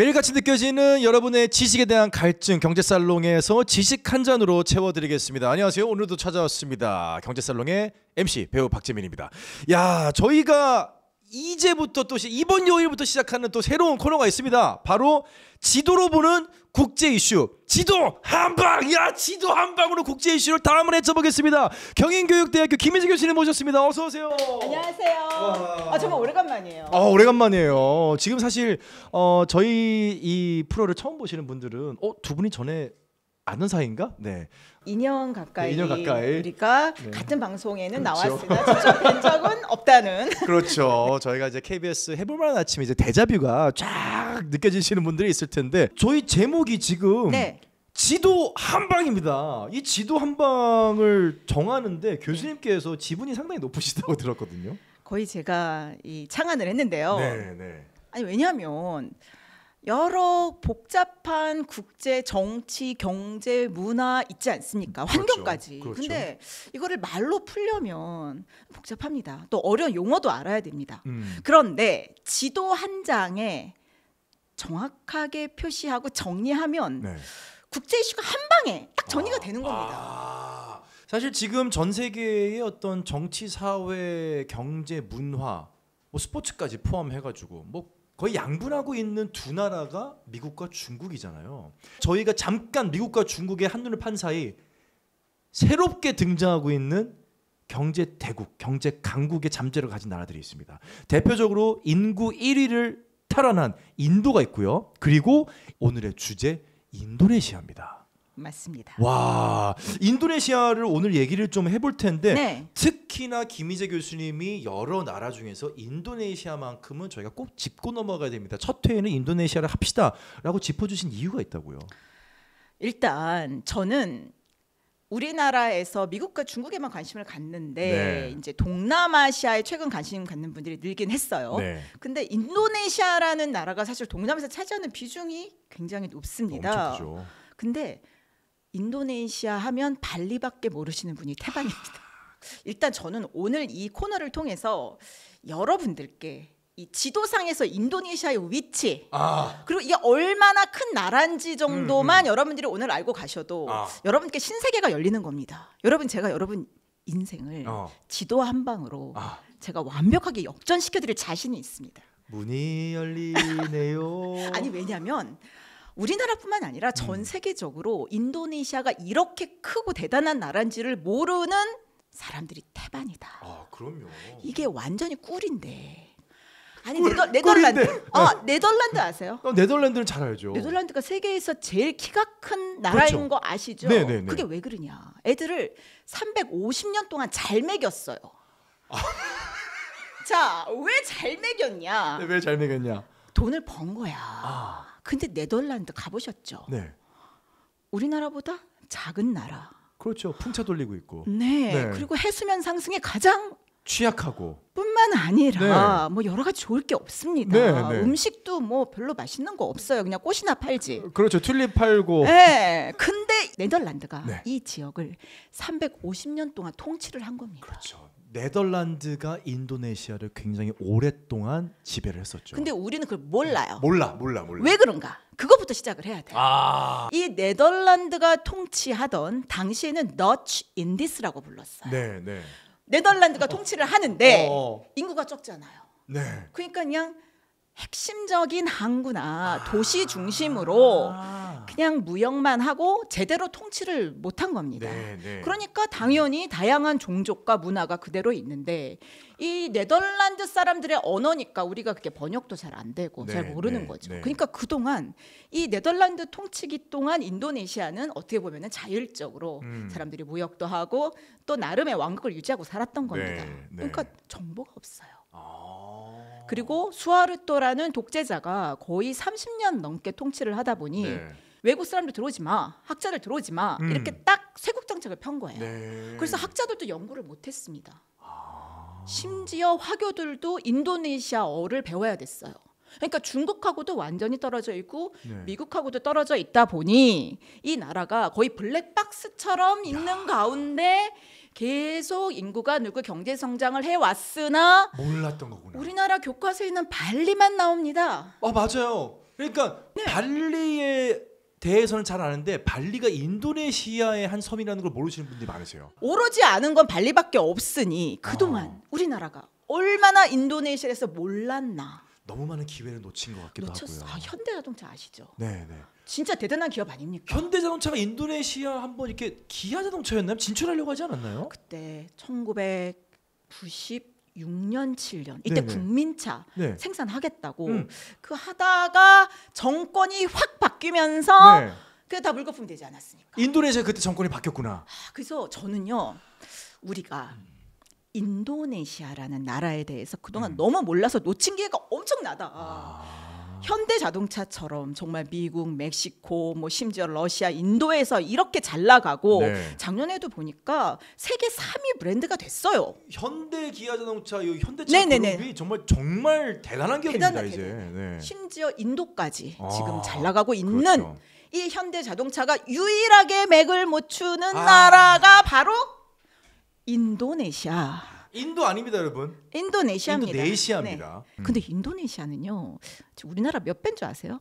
매일같이 느껴지는 여러분의 지식에 대한 갈증 경제살롱에서 지식 한 잔으로 채워드리겠습니다. 안녕하세요. 오늘도 찾아왔습니다. 경제살롱의 MC 배우 박재민입니다. 야, 저희가 이제부터 또 이번 요일부터 시작하는 또 새로운 코너가 있습니다. 바로 지도로 보는 국제 이슈. 지도 한방. 야, 지도 한방으로 국제 이슈를 다음을 헤쳐보겠습니다. 경인교육대학교 김희재 교수님 모셨습니다. 어서 오세요. 안녕하세요. 와. 아, 정말 오래간만이에요. 아, 오래간만이에요. 지금 사실 어, 저희 이 프로를 처음 보시는 분들은 어, 두 분이 전에 아는 사이인가? 네. 2년 가까이, 네, 2년 가까이. 우리가 네. 같은 방송에는 그렇죠. 나왔으나 직접 뵌 적은 없다는. 그렇죠. 저희가 이제 KBS 해볼만한 아침 이제 데자뷰가 쫙 느껴지시는 분들이 있을 텐데 저희 제목이 지금 네. 지도 한 방입니다. 이 지도 한 방을 정하는데 교수님께서 지분이 상당히 높으시다고 들었거든요. 거의 제가 이 창안을 했는데요. 네, 네. 아니 왜냐하면 여러 복잡한 국제 정치 경제 문화 있지 않습니까 그렇죠. 환경까지 그렇죠. 그렇죠. 근데 이거를 말로 풀려면 복잡합니다 또 어려운 용어도 알아야 됩니다 음. 그런데 지도 한 장에 정확하게 표시하고 정리하면 네. 국제 이슈가 한 방에 딱 정리가 아, 되는 겁니다. 아, 사실 지금 전 세계의 어떤 정치, 사회, 경제, 문화, 뭐 스포츠까지 포함해가지고 뭐 거의 양분하고 있는 두 나라가 미국과 중국이잖아요. 저희가 잠깐 미국과 중국의 한눈을 판 사이 새롭게 등장하고 있는 경제 대국, 경제 강국의 잠재를 가진 나라들이 있습니다. 대표적으로 인구 1위를 탈환한 인도가 있고요. 그리고 오늘의 주제 인도네시아입니다. 맞습니다. 와 인도네시아를 오늘 얘기를 좀 해볼 텐데 네. 특히나 김희재 교수님이 여러 나라 중에서 인도네시아만큼은 저희가 꼭 짚고 넘어가야 됩니다. 첫 회에는 인도네시아를 합시다라고 짚어주신 이유가 있다고요. 일단 저는 우리나라에서 미국과 중국에만 관심을 갖는데 네. 이제 동남아시아에 최근 관심 갖는 분들이 늘긴 했어요. 네. 근데 인도네시아라는 나라가 사실 동남아에서 차지하는 비중이 굉장히 높습니다. 근데 인도네시아 하면 발리밖에 모르시는 분이 태반입니다. 일단 저는 오늘 이 코너를 통해서 여러분들께 이 지도상에서 인도네시아의 위치 아. 그리고 이게 얼마나 큰 나라인지 정도만 음, 음. 여러분들이 오늘 알고 가셔도 아. 여러분께 신세계가 열리는 겁니다. 여러분 제가 여러분 인생을 어. 지도 한 방으로 아. 제가 완벽하게 역전시켜드릴 자신이 있습니다. 문이 열리네요. 아니 왜냐하면 우리나라뿐만 아니라 전 음. 세계적으로 인도네시아가 이렇게 크고 대단한 나라인지를 모르는 사람들이 태반이다. 아, 그럼요. 이게 완전히 꿀인데. 아니 꿀, 네덜, 네덜란드. 꿀인데. 네. 어, 네덜란드 아세요? 어, 네덜란드는 잘 알죠. 네덜란드가 세계에서 제일 키가 큰 나라인 그렇죠. 거 아시죠? 네네네. 네, 네. 그게 왜 그러냐? 애들을 350년 동안 잘 먹였어요. 아. 자, 왜잘 먹였냐? 왜잘 먹였냐? 돈을 번 거야. 아. 근데 네덜란드 가보셨죠? 네. 우리나라보다 작은 나라. 그렇죠. 풍차 돌리고 있고. 네. 네. 그리고 해수면 상승에 가장 취약하고 뿐만 아니라 네. 뭐 여러 가지 좋을 게 없습니다. 네, 네. 음식도 뭐 별로 맛있는 거 없어요. 그냥 꽃이나 팔지. 그렇죠. 튤립 팔고. 네. 근데 네덜란드가 네. 이 지역을 350년 동안 통치를 한 겁니다. 그렇죠. 네덜란드가 인도네시아를 굉장히 오랫동안 지배를 했었죠. 근데 우리는 그걸 몰라요. 네. 몰라, 몰라, 몰라. 왜 그런가? 그것부터 시작을 해야 돼 아~ 이 네덜란드가 통치하던 당시에는 너츠 인디스라고 불렀어요. 네, 네. 네덜란드가 통치를 하는데 어. 인구가 적잖아요. 네. 그러니까 그냥 핵심적인 항구나 아. 도시 중심으로 그냥 무역만 하고 제대로 통치를 못한 겁니다. 네네. 네. 그러니까 당연히 다양한 종족과 문화가 그대로 있는데 이 네덜란드 사람들의 언어니까 우리가 그게 번역도 잘 안 되고 네, 잘 모르는 네, 거죠. 네. 그러니까 그동안 이 네덜란드 통치기 동안 인도네시아는 어떻게 보면 자율적으로 음. 사람들이 무역도 하고 또 나름의 왕국을 유지하고 살았던 겁니다. 네, 네. 그러니까 정보가 없어요. 아~ 그리고 수아르토라는 독재자가 거의 30년 넘게 통치를 하다 보니 네. 외국 사람들 들어오지 마, 학자들 들어오지 마 음. 이렇게 딱쇄국 정책을 편 거예요. 네. 그래서 학자들도 연구를 못했습니다. 아. 심지어 화교들도 인도네시아어를 배워야 됐어요. 그러니까 중국하고도 완전히 떨어져 있고 네. 미국하고도 떨어져 있다 보니 이 나라가 거의 블랙박스처럼 있는 야. 가운데 계속 인구가 늘고 경제 성장을 해 왔으나 몰랐던 거구나. 우리나라 교과서에는 발리만 나옵니다. 아 맞아요. 그러니까 네. 발리의 대해서는 잘 아는데 발리가 인도네시아의 한 섬이라는 걸 모르시는 분들이 많으세요. 오로지 아는 건 발리밖에 없으니 그동안 어. 우리나라가 얼마나 인도네시아에서 몰랐나. 너무 많은 기회를 놓친 것 같기도 놓쳤어. 하고요. 아, 현대자동차 아시죠? 네, 네. 진짜 대단한 기업 아닙니까? 현대자동차가 인도네시아 한번 이렇게 기아자동차였나요? 진출하려고 하지 않았나요? 그때 1990 6년 7년 이때 네네. 국민차 네. 생산하겠다고 음. 그 하다가 정권이 확 바뀌면서 네. 그게 다 물거품 되지 않았습니까? 인도네시아 그때 정권이 바뀌었구나. 아, 그래서 저는요 우리가 인도네시아라는 나라에 대해서 그동안 음. 너무 몰라서 놓친 기회가 엄청나다. 아. 현대 자동차처럼 정말 미국, 멕시코, 뭐 심지어 러시아, 인도에서 이렇게 잘 나가고 네. 작년에도 보니까 세계 3위 브랜드가 됐어요. 현대 기아 자동차 이 현대차 네네네. 네, 네. 그룹이 정말 정말 대단한 기업입니다 이제. 네. 심지어 인도까지 아, 지금 잘 나가고 있는 그렇죠. 이 현대 자동차가 유일하게 맥을 못 추는 아. 나라가 바로 인도네시아. 인도 아닙니다, 여러분. 인도네시아입니다. 인도네시아입니다. 네. 음. 근데 인도네시아는요. 우리나라 몇 배인 줄 아세요?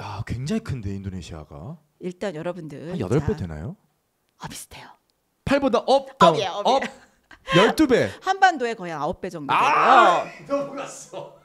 야, 굉장히 큰데 인도네시아가. 일단 여러분들 한 8배 되나요? 아, 비슷해요. 8보다 업 업이야, 업업 12배. 한반도에 거의 9배 정도 아, 되고요. 너무 갔어.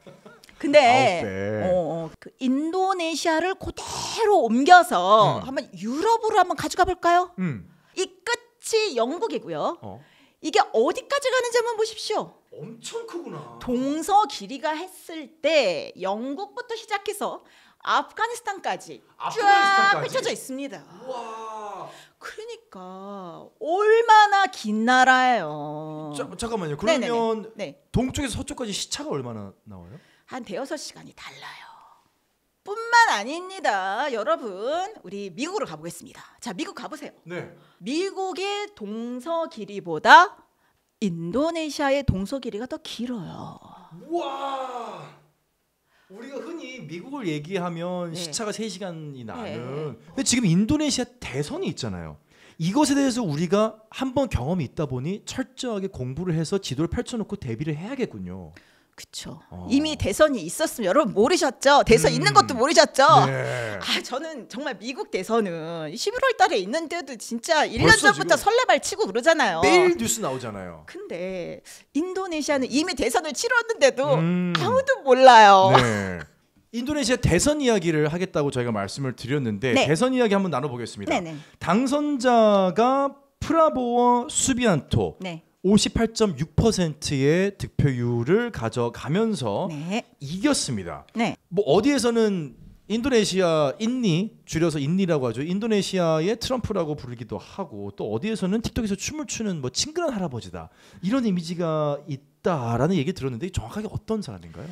근데 어, 어, 그 인도네시아를 그대로 옮겨서 음. 한번 유럽으로 한번 가져가 볼까요? 음. 이 끝이 영국이고요. 어. 이게 어디까지 가는지 한번 보십시오. 엄청 크구나. 동서 길이가 했을 때 영국부터 시작해서 아프가니스탄까지, 아프가니스탄까지? 쫙 펼쳐져 있습니다. 우와. 그러니까 얼마나 긴 나라예요. 자, 잠깐만요. 그러면 네 동쪽에서 서쪽까지 시차가 얼마나 나와요? 한 대여섯 시간이 달라요. 뿐만 아닙니다. 여러분, 우리 미국으로 가보겠습니다. 자, 미국 가보세요. 네. 미국의 동서 길이보다 인도네시아의 동서 길이가 더 길어요. 와! 우리가 흔히 미국을 얘기하면 네. 시차가 3시간이 나는. 네. 근데 지금 인도네시아 대선이 있잖아요. 이것에 대해서 우리가 한번 경험이 있다 보니 철저하게 공부를 해서 지도를 펼쳐놓고 대비를 해야겠군요. 그쵸. 어. 이미 대선이 있었으면 여러분 모르셨죠? 대선 음. 있는 것도 음. 모르셨죠? 네. 아, 저는 정말 미국 대선은 11월 달에 있는데도 진짜 1년 전부터 설레발 치고 그러잖아요. 매일 뉴스 나오잖아요. 근데 인도네시아는 이미 대선을 치렀는데도 음. 아무도 몰라요. 네. 인도네시아 대선 이야기를 하겠다고 저희가 말씀을 드렸는데 네. 대선 이야기 한번 나눠보겠습니다. 네네. 네. 당선자가 프라보와 수비안토 네. 58.6%의 득표율을 가져가면서 네. 이겼습니다. 네. 뭐 어디에서는 인도네시아 인니 줄여서 인니라고 하죠. 인도네시아의 트럼프라고 부르기도 하고 또 어디에서는 틱톡에서 춤을 추는 뭐 친근한 할아버지다 이런 이미지가 있다라는 얘기 들었는데 정확하게 어떤 사람인가요?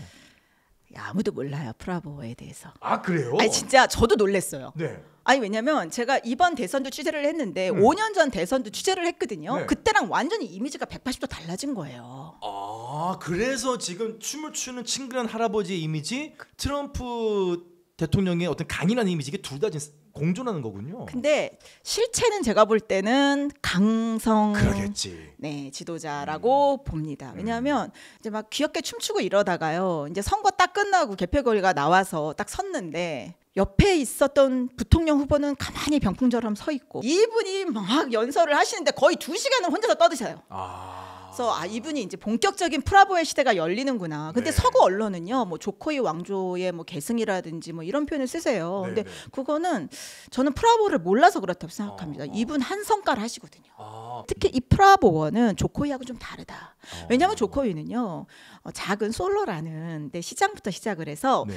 아무도 몰라요 프라보에 대해서. 아 그래요? 아 진짜 저도 놀랐어요. 네. 아니 왜냐면 제가 이번 대선도 취재를 했는데 음. 5년 전 대선도 취재를 했거든요. 네. 그때랑 완전히 이미지가 180도 달라진 거예요. 아 그래서 지금 춤을 추는 친근한 할아버지의 이미지 트럼프 대통령의 어떤 강인한 이미지 이게 둘다 공존하는 거군요. 근데 실체는 제가 볼 때는 강성 그러겠지. 네 지도자라고 음. 봅니다. 음. 왜냐하면 이제 막 귀엽게 춤추고 이러다가요. 이제 선거 딱 끝나고 개표리가 나와서 딱 섰는데 옆에 있었던 부통령 후보는 가만히 병풍처럼 서 있고 이분이 막 연설을 하시는데 거의 두 시간을 혼자서 떠드셔요. 아. 그래서 아 이분이 이제 본격적인 프라보의 시대가 열리는구나. 근데 네. 서구 언론은요, 뭐 조코이 왕조의 뭐 계승이라든지 뭐 이런 표현을 쓰세요. 네, 근데 네 그거는 저는 프라보를 몰라서 그렇다고 생각합니다. 어. 이분 한성과를 하시거든요. 어. 특히 이 프라보어는 조코이하고 좀 다르다. 어. 왜냐하면 조코이는요, 어, 작은 솔로라는 데 시장부터 시작을 해서 네.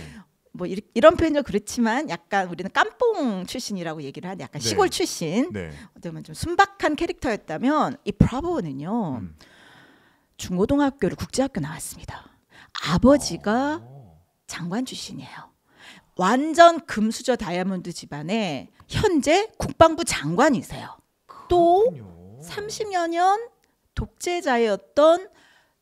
뭐 이, 런 표현도 그렇지만 약간 우리는 깜뽕 출신이라고 얘기를 하는 데 약간 네. 시골 출신 네. 어쩌면 좀 순박한 캐릭터였다면 이프라보는요 음. 중고등학교를 국제학교 나왔습니다. 아버지가 아. 장관 출신이에요. 완전 금수저 다이아몬드 집안에 현재 국방부 장관이세요. 또 30여 년 독재자였던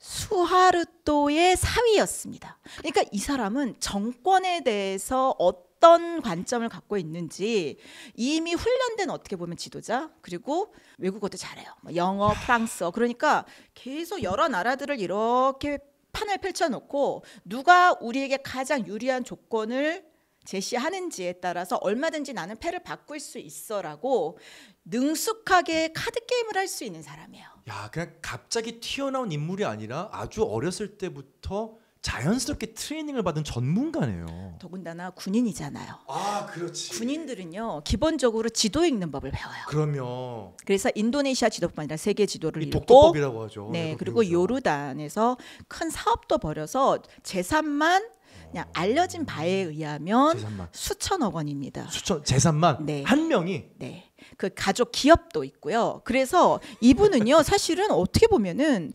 수하르토의 사위였습니다. 그러니까 이 사람은 정권에 대해서 어떤 어떤 관점을 갖고 있는지 이미 훈련된 어떻게 보면 지도자 그리고 외국어도 잘해요. 뭐 영어, 프랑스어 그러니까 계속 여러 나라들을 이렇게 판을 펼쳐놓고 누가 우리에게 가장 유리한 조건을 제시하는지에 따라서 얼마든지 나는 패를 바꿀 수 있어라고 능숙하게 카드 게임을 할 수 있는 사람이에요. 야, 그냥 갑자기 튀어나온 인물이 아니라 아주 어렸을 때부터 자연스럽게 트레이닝을 받은 전문가네요. 더군다나 군인이잖아요. 아, 그렇지. 군인들은요, 기본적으로 지도 읽는 법을 배워요. 그럼요. 그래서 인도네시아 지도뿐 아니라 세계 지도를 읽고 독도법이라고 하죠. 네, 네 그리고 배우죠. 요르단에서 큰 사업도 벌여서 재산만 그냥 어. 알려진 바에 의하면 재산만. 수천억 원입니다. 수천 재산만 네. 한 명이 네. 그 가족 기업도 있고요. 그래서 이분은요, 사실은 어떻게 보면은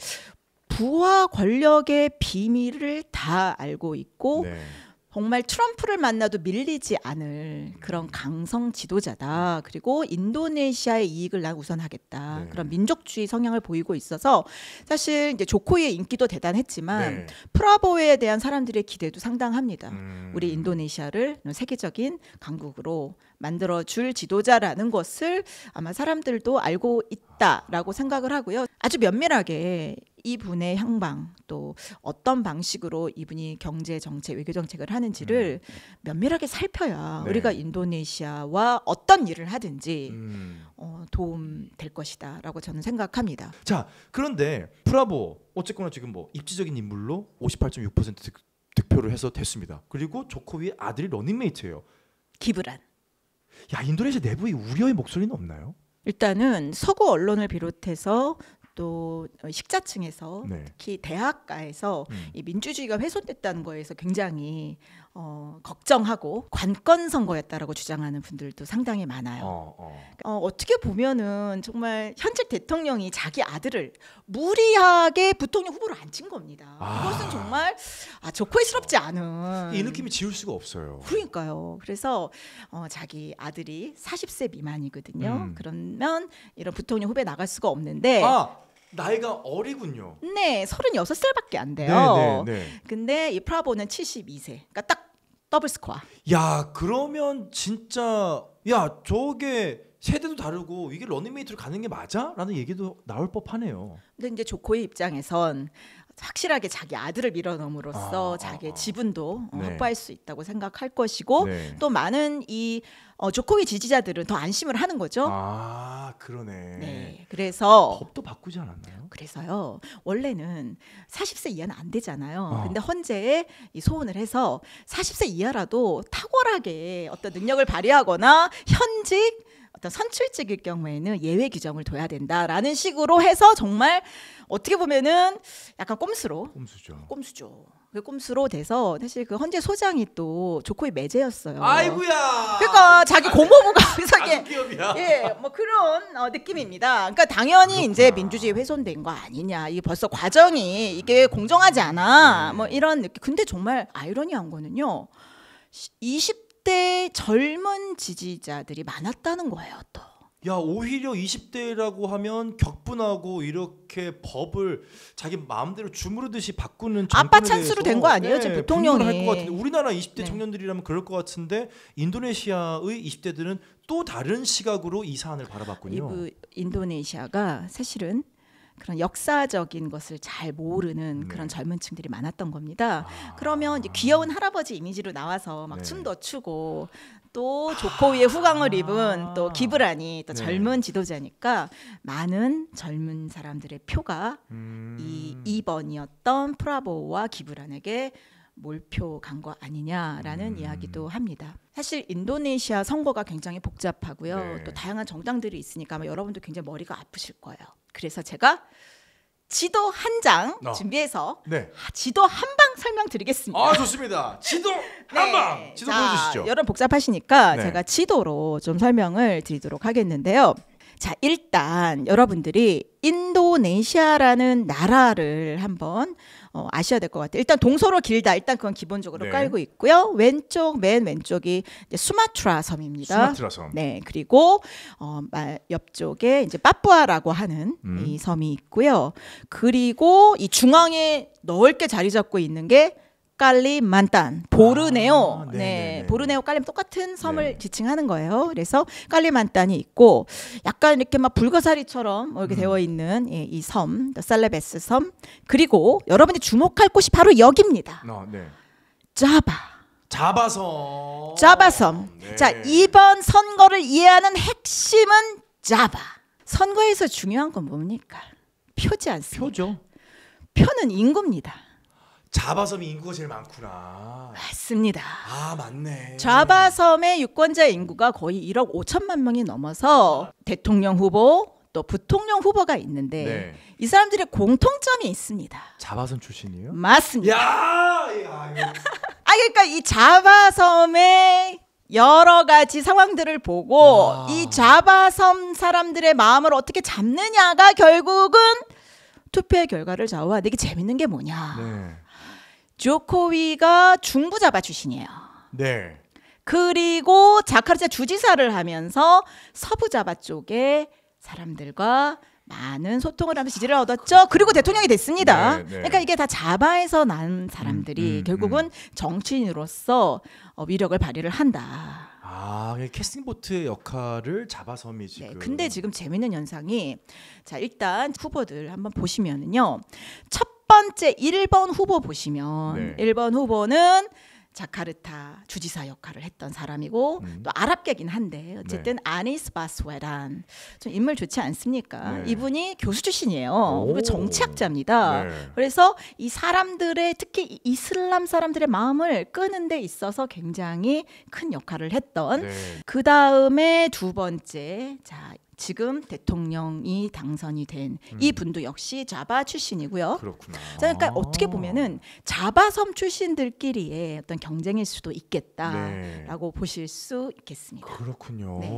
부와 권력의 비밀을 다 알고 있고 네. 정말 트럼프를 만나도 밀리지 않을 그런 강성 지도자다. 그리고 인도네시아의 이익을 난 우선하겠다. 네. 그런 민족주의 성향을 보이고 있어서 사실 이제 조코이의 인기도 대단했지만 네. 프라보에 대한 사람들의 기대도 상당합니다. 음. 우리 인도네시아를 세계적인 강국으로 만들어 줄 지도자라는 것을 아마 사람들도 알고 있다라고 생각을 하고요. 아주 면밀하게 이분의 향방 또 어떤 방식으로 이분이 경제 정책, 외교 정책을 하는지를 음. 면밀하게 살펴야 네. 우리가 인도네시아와 어떤 일을 하든지 음. 어, 도움 될 것이다라고 저는 생각합니다. 자, 그런데 브라보 어쨌거나 지금 뭐 입지적인 인물로 58.6% 득, 득표를 해서 됐습니다. 그리고 조코위의 아들이 러닝메이트예요. 기브란. 야 인도네시아 내부의 우려의 목소리는 없나요? 일단은 서구 언론을 비롯해서 또 어, 식자층에서 네. 특히 대학가에서 음. 이 민주주의가 훼손됐다는 거에서 굉장히 어, 걱정하고 관건 선거였다라고 주장하는 분들도 상당히 많아요. 어, 어. 그러니까, 어, 어떻게 보면은 정말 현직 대통령이 자기 아들을 무리하게 부통령 후보로 앉힌 겁니다. 아. 그것은 정말 아, 조코이스럽지 않은 이 느낌이 지울 수가 없어요. 그러니까요. 그래서 어, 자기 아들이 40세 미만이거든요. 음. 그러면 이런 부통령 후보에 나갈 수가 없는데 아. 나이가 어리군요. 네, 36살밖에 안 돼요. 네, 네, 네. 근데 이 프라보는 72세. 그러니까 딱 더블 스코어. 야 그러면 진짜 야 저게 세대도 다르고 이게 런닝메이트로 가는 게 맞아? 라는 얘기도 나올 법하네요. 근데 이제 조코의 입장에선 확실하게 자기 아들을 밀어넣음으로써 아, 자기의 아, 아. 지분도 어, 네. 확보할 수 있다고 생각할 것이고 네. 또 많은 이 어, 조코기 지지자들은 더 안심을 하는 거죠. 아 그러네. 네, 그래서 법도 바꾸지 않았나요? 그래서요. 원래는 40세 이하는 안 되잖아요. 아. 근데 헌재에 이 소원을 해서 40세 이하라도 탁월하게 어떤 능력을 발휘하거나 현직 어떤 선출직일 경우에는 예외 규정을 둬야 된다라는 식으로 해서 정말 어떻게 보면은 약간 꼼수로 꼼수죠. 꼼수죠. 그 꼼수로 돼서 사실 그 헌재 소장이 또 조코의 매제였어요. 아이구야. 그러니까 자기 고모부가 이상하게 예, 뭐 그런 어, 느낌입니다. 그러니까 당연히 그렇구나. 이제 민주주의 훼손된 거 아니냐. 이게 벌써 과정이 이게 공정하지 않아. 네. 뭐 이런 느낌. 근데 정말 아이러니한 거는요. 20 20대 젊은 지지자들이 많았다는 거예요, 또. 야, 오히려 20대라고 하면 격분하고 이렇게 법을 자기 마음대로 주무르듯이 바꾸는 아빠 찬스로 된 거 아니에요? 네, 대통령이 할것 같은데 우리나라 20대 네. 청년들이라면 그럴 것 같은데 인도네시아의 20대들은 또 다른 시각으로 이 사안을 바라봤군요. 인도네시아가 사실은 그런 역사적인 것을 잘 모르는 네. 그런 젊은 층들이 많았던 겁니다. 아. 그러면 귀여운 할아버지 이미지로 나와서 막 네. 춤도 추고 또 아. 조코위의 후광을 입은 또기브란이또 아. 네. 젊은 지도자니까 많은 젊은 사람들의 표가 음. 이 2번이었던 프라보와 기브란에게 몰표 간 거 아니냐라는 음. 이야기도 합니다. 사실 인도네시아 선거가 굉장히 복잡하고요. 네. 또 다양한 정당들이 있으니까 아마 여러분도 굉장히 머리가 아프실 거예요. 그래서 제가 지도 한장 어. 아. 준비해서 네. 지도 한 방 설명드리겠습니다. 아 좋습니다. 지도 한 네. 방. 네. 지도 자, 보여주시죠. 여러분 복잡하시니까 네. 제가 지도로 좀 설명을 드리도록 하겠는데요. 자 일단 여러분들이 인도네시아라는 나라를 한번 어, 아셔야 될 것 같아요. 일단 동서로 길다. 일단 그건 기본적으로 네. 깔고 있고요. 왼쪽 맨 왼쪽이 이제 수마트라 섬입니다. 수마트라 섬. 네. 그리고 어, 옆쪽에 이제 빠푸아라고 하는 음. 이 섬이 있고요. 그리고 이 중앙에 넓게 자리 잡고 있는 게 깔리 만탄 보르네오 아, 네, 네, 네, 네. 보르네오 깔림 똑같은 섬을 네. 지칭하는 거예요. 그래서 깔리 만탄이 있고 약간 이렇게 막 불가사리처럼 뭐 이렇게 음. 되어 있는 예, 이섬 셀레베스섬 그리고 여러분이 주목할 곳이 바로 여기입니다. 어, 네. 자바 자바섬 자바섬 네. 자 이번 선거를 이해하는 핵심은 자바 선거에서 중요한 건 뭡니까 표지 않습니까? 표죠. 표는 인구입니다. 자바섬이 인구가 제일 많구나. 맞습니다. 아 맞네. 자바섬의 유권자 인구가 거의 1억 5천만 명이 넘어서 대통령 후보 또 부통령 후보가 있는데 네. 이 사람들의 공통점이 있습니다. 자바섬 출신이요 맞습니다. 야, 야, 야. 아, 아 그러니까 이 자바섬의 여러 가지 상황들을 보고 와. 아. 이 자바섬 사람들의 마음을 어떻게 잡느냐가 결국은 투표의 결과를 좌우하는게 재밌는 게 뭐냐. 네. 조코위가 중부자바 출신이에요. 네. 그리고 자카르타 주지사를 하면서 서부자바 쪽에 사람들과 많은 소통을 하면서 지지를 얻었죠. 그리고 대통령이 됐습니다. 네, 네. 그러니까 이게 다 자바에서 난 사람들이 음, 음, 음 결국은 음. 정치인으로서 어, 위력을 발휘를 한다. 아, 캐스팅 보트의 역할을 잡아섬이 네, 지금. 네, 근데 지금 재밌는 현상이 자 일단 후보들 한번 보시면은요. 첫 번째 1번 후보 보시면 네. 1번 후보는 자카르타 주지사 역할을 했던 사람이고 음. 또 아랍계긴 한데 어쨌든 네. 아니스 바스웨란 좀 인물 좋지 않습니까? 네. 이분이 교수 출신이에요. 오. 그리고 정치학자입니다. 네. 그래서 이 사람들의 특히 이슬람 사람들의 마음을 끄는 데 있어서 굉장히 큰 역할을 했던 네. 그 다음에 두 번째 자 지금 대통령이 당선이 된이 음. 분도 역시 자바 출신이고요. 그렇구나. 그러니까 아. 어떻게 보면은 자바섬 출신들끼리의 어떤 경쟁일 수도 있겠다라고 네. 보실 수 있겠습니다. 그렇군요. 네.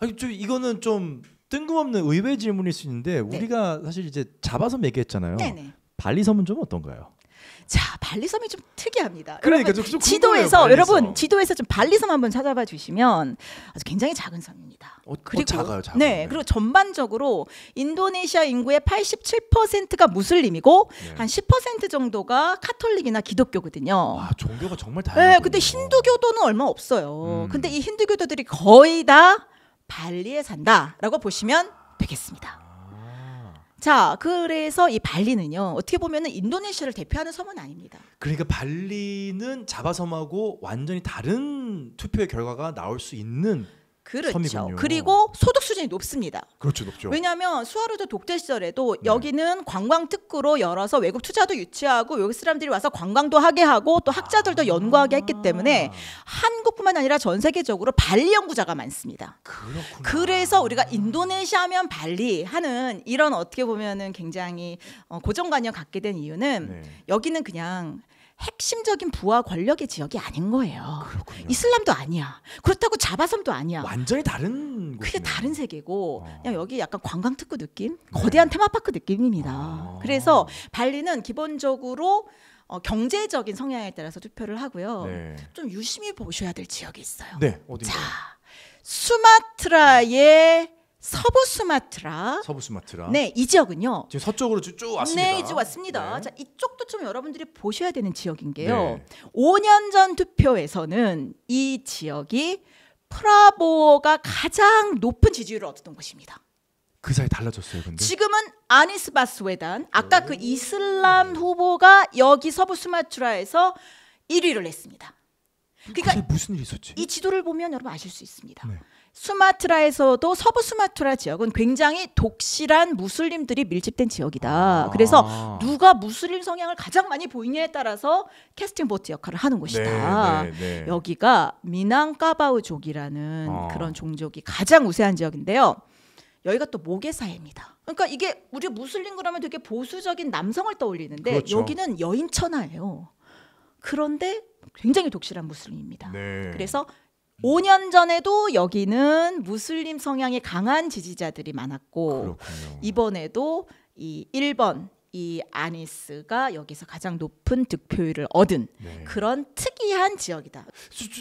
아니 좀 이거는 좀 뜬금없는 의외 질문일 수 있는데 네. 우리가 사실 이제 자바섬 얘기했잖아요. 네네. 발리섬은 좀 어떤가요? 자, 발리섬이 좀 특이합니다. 그러니까 여좀 지도에서 발리섬. 여러분 지도에서 좀 발리섬 한번 찾아봐 주시면 아주 굉장히 작은 섬입니다. 어, 어 그리고 어, 작아요, 작아 네, 네, 그리고 전반적으로 인도네시아 인구의 87%가 무슬림이고 네. 한10% 정도가 카톨릭이나 기독교거든요. 와, 아, 종교가 정말 다양해요. 네, 근데 힌두교도는 얼마 없어요. 음. 근데 이 힌두교도들이 거의 다 발리에 산다라고 보시면 되겠습니다. 자, 그래서 이 발리는요. 어떻게 보면은 인도네시아를 대표하는 섬은 아닙니다. 그러니까 발리는 자바섬하고 완전히 다른 투표의 결과가 나올 수 있는 그렇죠. 선이군요. 그리고 소득 수준이 높습니다. 그렇죠, 높죠. 왜냐하면 수하루도 독재 시절에도 네. 여기는 관광 특구로 열어서 외국 투자도 유치하고 여기 사람들이 와서 관광도 하게 하고 또 학자들도 아~ 연구하게 했기 아. 때문에 한국뿐만 아니라 전 세계적으로 발리 연구자가 많습니다. 그렇구나. 그래서 우리가 인도네시아면 발리 하는 이런 어떻게 보면은 굉장히 어, 고정관념 갖게 된 이유는 네. 여기는 그냥 핵심적인 부와 권력의 지역이 아닌 거예요. 그렇군요. 이슬람도 아니야. 그렇다고 자바섬도 아니야. 완전히 다른 그게 곳이네요. 다른 세계고 어. 그냥 여기 약간 관광 특구 느낌, 네. 거대한 테마파크 느낌입니다. 어. 그래서 발리는 기본적으로 어, 경제적인 성향에 따라서 투표를 하고요. 네. 좀 유심히 보셔야 될 지역이 있어요. 네, 어딘요 자, 수마트라의 서부 수마트라. 서부 수마트라. 네, 이 지역은요. 지금 서쪽으로 쭉, 쭉 왔습니다. 네, 쭉 왔습니다. 네. 자, 이쪽도 좀 여러분들이 보셔야 되는 지역인 게요. 네. 5년 전 투표에서는 이 지역이 프라보가 가장 높은 지지율을 얻었던 곳입니다. 그 사이 달라졌어요, 근데. 지금은 아니스 바스웨단, 아까 그 오. 그 이슬람 네. 후보가 여기 서부 수마트라에서 1위를 냈습니다. 그러니까 무슨 일이 있었지? 이 지도를 보면 여러분 아실 수 있습니다. 네. 수마트라에서도 서부 수마트라 지역은 굉장히 독실한 무슬림들이 밀집된 지역이다. 아. 그래서 누가 무슬림 성향을 가장 많이 보이냐에 따라서 캐스팅 보트 역할을 하는 곳이다. 네, 네, 네. 여기가 미낭 까바우족이라는 아. 그런 종족이 가장 우세한 지역인데요. 여기가 또 모계사입니다. 그러니까 이게 우리 무슬림 그러면 되게 보수적인 남성을 떠올리는데 그렇죠. 여기는 여인 천하예요. 그런데 굉장히 독실한 무슬림입니다. 네. 그래서 5년 전에도 여기는 무슬림 성향이 강한 지지자들이 많았고 그렇군요. 이번에도 이 1번 이 아니스가 여기서 가장 높은 득표율을 얻은 네. 그런 특이한 지역이다.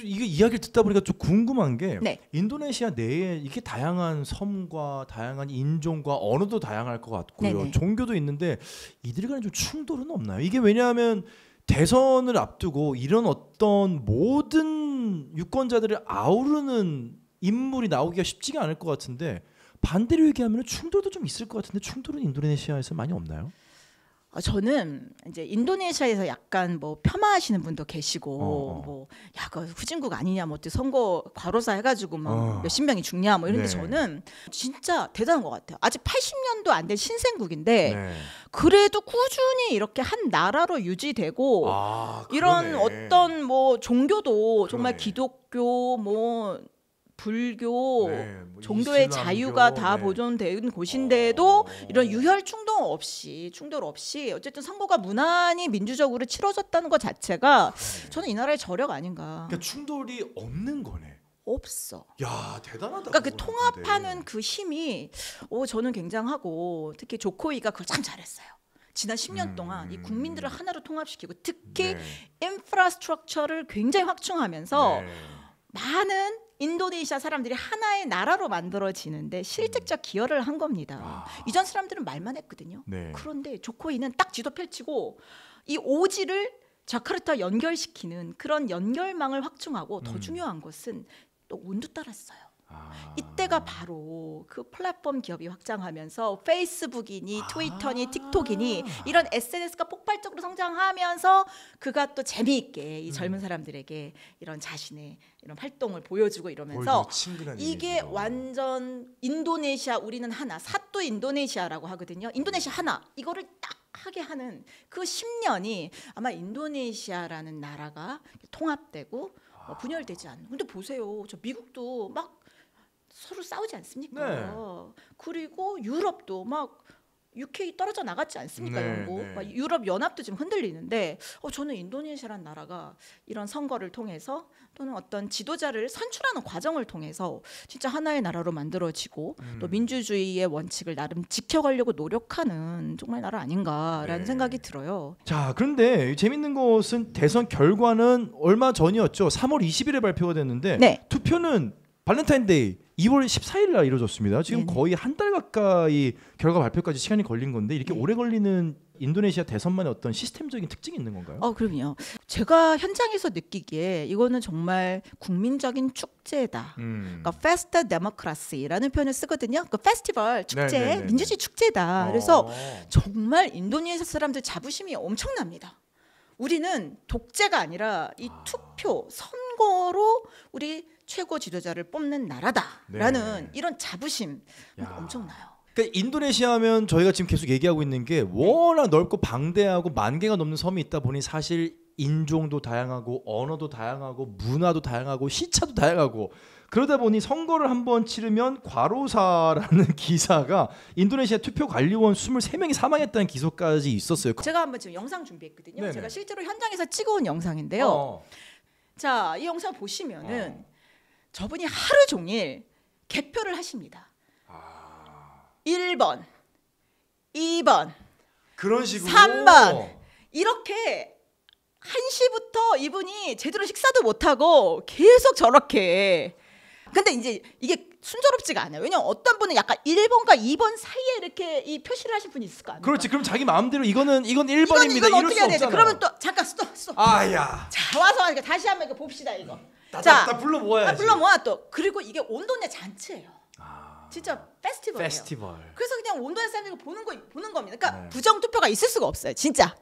이게 이야기를 듣다 보니까 좀 궁금한 게 네. 인도네시아 내에 이렇게 다양한 섬과 다양한 인종과 언어도 다양할 것 같고요. 네네. 종교도 있는데 이들 간에 좀 충돌은 없나요? 이게 왜냐하면 대선을 앞두고 이런 어떤 모든 유권자들을 아우르는 인물이 나오기가 쉽지가 않을 것 같은데 반대로 얘기하면 충돌도 좀 있을 것 같은데 충돌은 인도네시아에서 많이 없나요? 어, 저는 이제 인도네시아에서 약간 뭐 폄하하시는 분도 계시고 어. 어. 뭐야 그 후진국 아니냐 뭐 어때 선거 과로사 해가지고 막 어. 몇십 명이 죽냐 뭐 이런데 네. 저는 진짜 대단한 것 같아요. 아직 80년도 안 된 신생국인데 네. 그래도 꾸준히 이렇게 한 나라로 유지되고 아, 이런 어떤 뭐 종교도 그러네. 정말 기독교 뭐 불교 네, 뭐 종교의 자유가 다 네. 보존된 곳인데도 어... 이런 유혈 충동 없이 충돌 없이 어쨌든 선거가 무난히 민주적으로 치러졌다는 것 자체가 네. 저는 이 나라의 저력 아닌가. 그러니까 충돌이 없는 거네. 없어. 야 대단하다. 그러니까 그 통합하는 네. 그 힘이 오 어, 저는 굉장하고 특히 조코이가 그걸 참 잘했어요. 지난 10년 동안 음, 이 국민들을 음. 하나로 통합시키고 특히 네. 인프라스트럭처를 굉장히 확충하면서 네. 많은 인도네시아 사람들이 하나의 나라로 만들어지는데 실질적 음. 기여를 한 겁니다. 아. 이전 사람들은 말만 했거든요. 네. 그런데 조코이는 딱 지도 펼치고 이 오지를 자카르타 연결시키는 그런 연결망을 확충하고 더 음. 중요한 것은 또 운도 따랐어요. 이때가 바로 그 플랫폼 기업이 확장하면서 페이스북이니 아. 트위터니 아. 틱톡이니 이런 SNS가 폭발적으로 성장하면서 그가 또 재미있게 이 음. 젊은 사람들에게 이런 자신의 이런 활동을 보여주고 이러면서 이게 얘기죠. 완전 인도네시아 우리는 하나 사또 인도네시아라고 하거든요. 인도네시아 하나 이거를 딱 하게 하는 그 10년이 아마 인도네시아라는 나라가 통합되고 뭐 아. 분열되지 않는. 근데 보세요, 저 미국도 막 서로 싸우지 않습니까? 네. 그리고 유럽도 막 UK 떨어져 나갔지 않습니까 네, 영국 네. 유럽 연합도 지금 흔들리는데 어, 저는 인도네시아라는 나라가 이런 선거를 통해서 또는 어떤 지도자를 선출하는 과정을 통해서 진짜 하나의 나라로 만들어지고 음. 또 민주주의의 원칙을 나름 지켜가려고 노력하는 정말 나라 아닌가라는 네. 생각이 들어요. 자 그런데 재밌는 것은 대선 결과는 얼마 전이었죠. 3월 20일에 발표가 됐는데 네. 투표는 발렌타인데이 2월 14일 날 이루어졌습니다. 지금 네네. 거의 한 달 가까이 결과 발표까지 시간이 걸린 건데 이렇게 네. 오래 걸리는 인도네시아 대선만의 어떤 시스템적인 특징이 있는 건가요? 어, 그럼요. 제가 현장에서 느끼기에 이거는 정말 국민적인 축제다. 음. 그러니까 페스타 데모크라시라는 표현을 쓰거든요. 그 페스티벌 네, 축제, 네네네네. 네, 네. 민주주의 축제다. 어. 그래서 정말 인도네시아 사람들 자부심이 엄청납니다. 우리는 독재가 아니라 이 아. 투표, 선 최고로 우리 최고 지도자를 뽑는 나라다라는 네. 이런 자부심 엄청나요. 그러니까 인도네시아면 저희가 지금 계속 얘기하고 있는 게 네. 워낙 넓고 방대하고 만 개가 넘는 섬이 있다 보니 사실 인종도 다양하고 언어도 다양하고 문화도 다양하고 시차도 다양하고 그러다 보니 선거를 한번 치르면 과로사라는 기사가 인도네시아 투표 관리원 23명이 사망했다는 기소까지 있었어요. 제가 한번 지금 영상 준비했거든요. 네네. 제가 실제로 현장에서 찍어온 영상인데요. 어. 자, 이 영상 보시면은 어. 저분이 하루 종일 개표를 하십니다. 아. 1번, 2번, 그런 식으로 3번 이렇게 1시부터 이분이 제대로 식사도 못 하고 계속 저렇게 근데 이제 이게 순조롭지가 않아요. 왜냐면 어떤 분은 약간 1번과 2번 사이에 이렇게 이 표시를 하실 분이 있을 거 아니에요. 그렇지. 그럼 자기 마음대로 이거는 이건 1번입니다. 이건, 이건 어떻게 해야 그러면 또 잠깐 스톱 스톱. 아야. 자 와서 하니까 다시 한번 이거 봅시다 이거. 다, 자, 다, 불러 모아야지. 다 불러 모아 또. 그리고 이게 온도내 잔치예요. 아. 진짜 페스티벌이에요. 페스티벌. 그래서 그냥 온도내 사람들 보는 거 보는 겁니다. 그러니까 네. 부정 투표가 있을 수가 없어요. 진짜.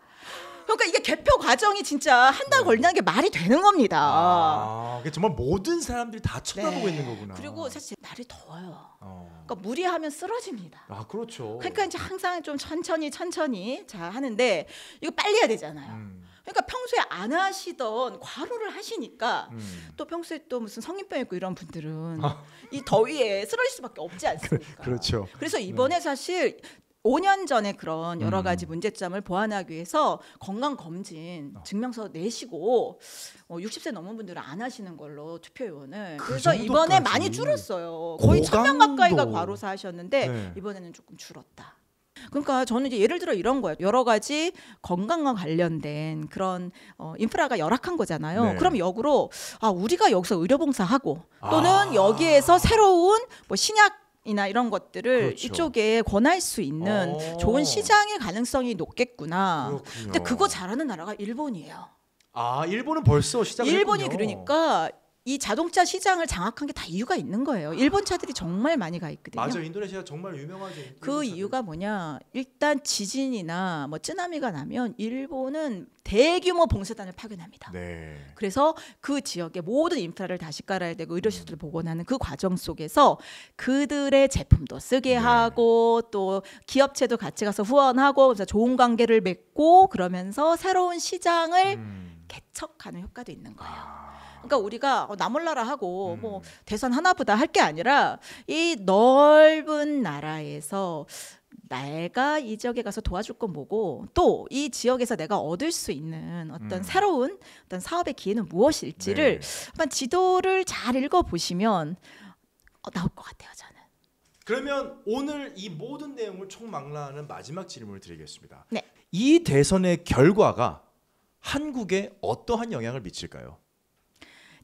그러니까 이게 개표 과정이 진짜 한달 네. 걸리는 게 말이 되는 겁니다. 아, 정말 모든 사람들이 다 쳐다보고 네. 있는 거구나. 그리고 사실 날이 더워요. 어. 그러니까 무리하면 쓰러집니다. 아, 그렇죠. 그러니까 이제 항상 좀 천천히 천천히 자 하는데 이거 빨리 해야 되잖아요. 음. 그러니까 평소에 안 하시던 과로를 하시니까 음. 또 평소에 또 무슨 성인병 있고 이런 분들은 아. 이 더위에 쓰러질 수밖에 없지 그, 않습니까? 그, 렇죠 그래서 이번에 네. 사실 5년 전에 그런 여러 가지 음. 문제점을 보완하기 위해서 건강 검진 어. 증명서 내시고 어, 60세 넘은 분들은 안 하시는 걸로 투표의원을 그 그래서 이번에 많이 줄었어요. 거의 천 명 가까이가 과로사 하셨는데 네. 이번에는 조금 줄었다. 그러니까 저는 이제 예를 들어 이런 거예요. 여러 가지 건강과 관련된 그런 어, 인프라가 열악한 거잖아요. 네. 그럼 역으로 아 우리가 여기서 의료봉사하고 또는 아. 여기에서 새로운 뭐 신약 이나 이런 것들을 그렇죠. 이쪽에 권할 수 있는 오. 어. 좋은 시장의 가능성이 높겠구나. 그렇군요. 근데 그거 잘하는 나라가 일본이에요. 아, 일본은 벌써 시작을 일본이 했군요. 그러니까 이 자동차 시장을 장악한 게 다 이유가 있는 거예요. 일본 차들이 정말 많이 가 있거든요. 맞아, 인도네시아 정말 유명하죠. 그 이유가 뭐냐? 일단 지진이나 뭐 쓰나미가 나면 일본은 대규모 봉쇄단을 파견합니다. 네. 그래서 그 지역의 모든 인프라를 다시 깔아야 되고 의료시설을 음. 복원하는 그 과정 속에서 그들의 제품도 쓰게 네. 하고 또 기업체도 같이 가서 후원하고 좋은 관계를 맺고 그러면서 새로운 시장을 음. 개척하는 효과도 있는 거예요. 아. 그러니까 우리가 어, 나 몰라라 하고 뭐 음. 뭐 대선 하나보다 할 게 아니라 이 넓은 나라에서 내가 이 지역에 가서 도와줄 건 뭐고 또 이 지역에서 내가 얻을 수 있는 어떤 음. 새로운 어떤 사업의 기회는 무엇일지를 네. 한번 지도를 잘 읽어 보시면 어, 나올 것 같아요 저는. 그러면 오늘 이 모든 내용을 총망라하는 마지막 질문을 드리겠습니다. 네. 이 대선의 결과가 한국에 어떠한 영향을 미칠까요?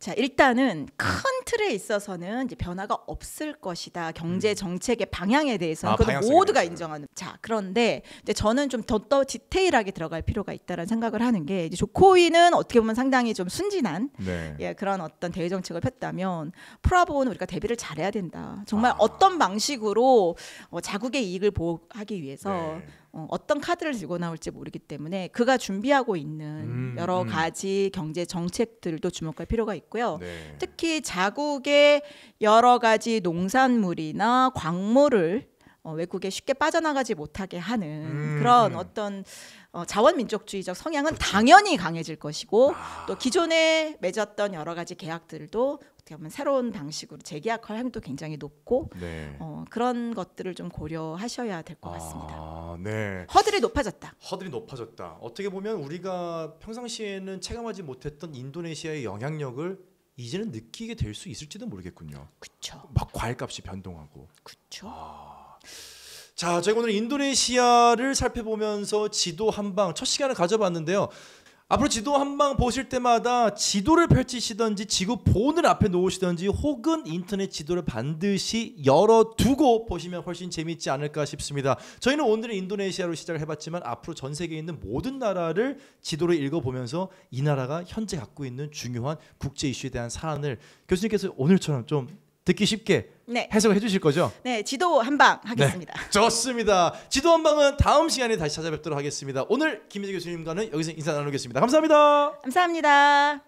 자, 일단은 큰 틀에 있어서는 이제 변화가 없을 것이다. 경제 음. 정책의 방향에 대해서는 아, 그건 모두가 대해서. 인정하는. 자, 그런데 이제 저는 좀 더 더 디테일하게 들어갈 필요가 있다라는 생각을 하는 게 이제 조코이는 어떻게 보면 상당히 좀 순진한 네. 예, 그런 어떤 대외 정책을 폈다면 프라보는 우리가 대비를 잘해야 된다. 정말 아. 어떤 방식으로 어, 자국의 이익을 보호하기 위해서 네. 어, 어떤 카드를 들고 나올지 모르기 때문에 그가 준비하고 있는 음, 여러 음. 가지 경제 정책들도 주목할 필요가 있고요. 네. 특히 자국의 여러 가지 농산물이나 광물을 어, 외국에 쉽게 빠져나가지 못하게 하는 음. 그런 음. 어떤 어, 자원민족주의적 성향은 그렇죠. 당연히 강해질 것이고 아. 또 기존에 맺었던 여러 가지 계약들도 어떻게 보면 새로운 방식으로 재계약할 확률도 굉장히 높고 네. 어, 그런 것들을 좀 고려하셔야 될것 아, 같습니다. 네. 허들이 높아졌다. 허들이 높아졌다. 어떻게 보면 우리가 평상시에는 체감하지 못했던 인도네시아의 영향력을 이제는 느끼게 될 수 있을지도 모르겠군요. 그렇죠. 막 과일값이 변동하고. 그렇죠. 자, 저희 오늘 인도네시아를 살펴보면서 지도 한방 첫 시간을 가져봤는데요. 앞으로 지도 한 방 보실 때마다 지도를 펼치시던지 지구 본을 앞에 놓으시던지 혹은 인터넷 지도를 반드시 열어두고 보시면 훨씬 재미있지 않을까 싶습니다. 저희는 오늘은 인도네시아로 시작을 해봤지만 앞으로 전 세계에 있는 모든 나라를 지도를 읽어보면서 이 나라가 현재 갖고 있는 중요한 국제 이슈에 대한 사안을 교수님께서 오늘처럼 좀 듣기 쉽게 네. 해석을 해주실 거죠? 네, 지도 한방 네. 하겠습니다. 네, 좋습니다. 지도 한 방은 다음 시간에 다시 찾아뵙도록 하겠습니다. 오늘 김민재 교수님과는 여기서 인사 나누겠습니다. 감사합니다. 감사합니다.